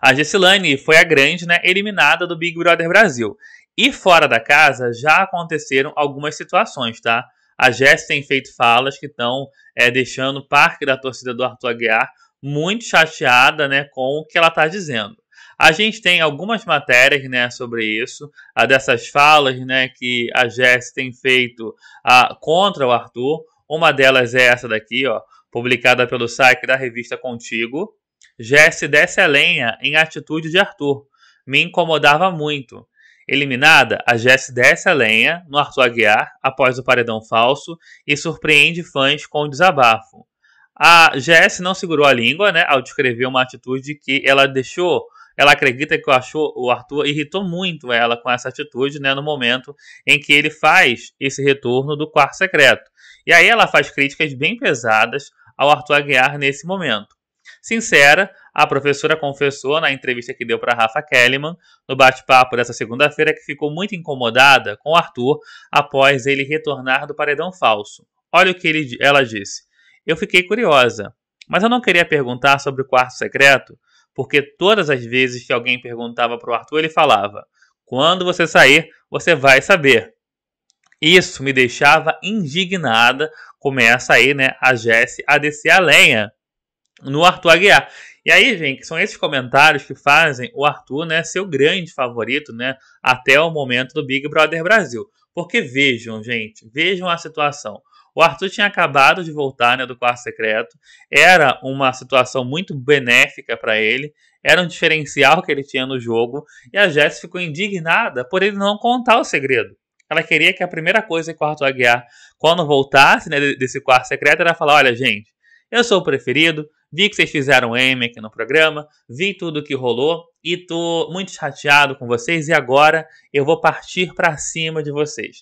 A Gessilane foi a grande, né, eliminada do Big Brother Brasil. E fora da casa já aconteceram algumas situações, tá? A Jess tem feito falas que estão é, eh, deixando o parque da torcida do Arthur Aguiar muito chateada né, com o que ela está dizendo. A gente tem algumas matérias né, sobre isso, a dessas falas né, que a Jess tem feito a, ah, contra o Arthur. Uma delas é essa daqui, ó, publicada pelo site da revista Contigo. Jesse é desce a lenha em atitude de Arthur. Me incomodava muito. Eliminada, a Jess desce a lenha no Arthur Aguiar após o paredão falso e surpreende fãs com o desabafo. A Jess não segurou a língua né, ao descrever uma atitude que ela deixou. Ela acredita que achou, o Arthur irritou muito ela com essa atitude né, no momento em que ele faz esse retorno do quarto secreto. E aí ela faz críticas bem pesadas ao Arthur Aguiar nesse momento sincera, a professora confessou na entrevista que deu para Rafa Kellyman, no bate-papo dessa segunda-feira, que ficou muito incomodada com Arthur após ele retornar do paredão falso. Olha o que ele, ela disse. Eu fiquei curiosa, mas eu não queria perguntar sobre o quarto secreto, porque todas as vezes que alguém perguntava para o Arthur, ele falava: Quando você sair, você vai saber. Isso me deixava indignada. Começa é aí, né, a Jesse a descer a lenha no Arthur Aguiar. E aí, gente, são esses comentários que fazem o Arthur né, ser o grande favorito né, até o momento do Big Brother Brasil. Porque vejam, gente, vejam a situação. O Arthur tinha acabado de voltar né, do quarto secreto, era uma situação muito benéfica para ele, era um diferencial que ele tinha no jogo, e a Jess ficou indignada por ele não contar o segredo. Ela queria que a primeira coisa que o Arthur Aguiar, quando voltasse né, desse quarto secreto, era falar: olha, gente, eu sou o preferido, vi que vocês fizeram M aqui no programa, vi tudo o que rolou e tô muito chateado com vocês e agora eu vou partir para cima de vocês.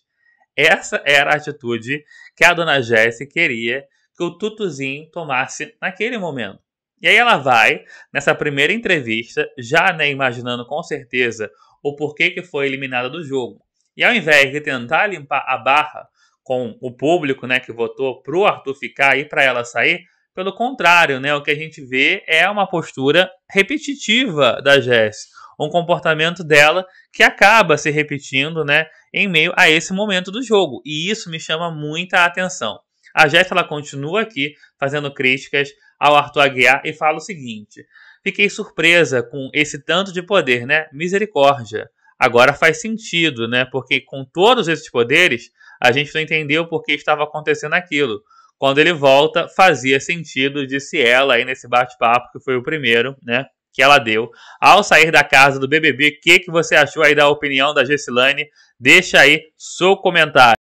Essa era a atitude que a dona Jessie queria que o Tutuzinho tomasse naquele momento. E aí ela vai, nessa primeira entrevista, já né, imaginando com certeza o porquê que foi eliminada do jogo. E ao invés de tentar limpar a barra com o público né, que votou pro Arthur ficar e para ela sair, pelo contrário, né, o que a gente vê é uma postura repetitiva da Jess, um comportamento dela que acaba se repetindo, né, em meio a esse momento do jogo. E isso me chama muita atenção. A Jess ela continua aqui fazendo críticas ao Arthur Aguiar e fala o seguinte: "Fiquei surpresa com esse tanto de poder, né? Misericórdia. Agora faz sentido, né? Porque com todos esses poderes, a gente não entendeu por que estava acontecendo aquilo." Quando ele volta, fazia sentido, disse ela aí nesse bate-papo, que foi o primeiro, né? Que ela deu. Ao sair da casa do BBB, o que, que você achou aí da opinião da Gessilane? Deixa aí seu comentário.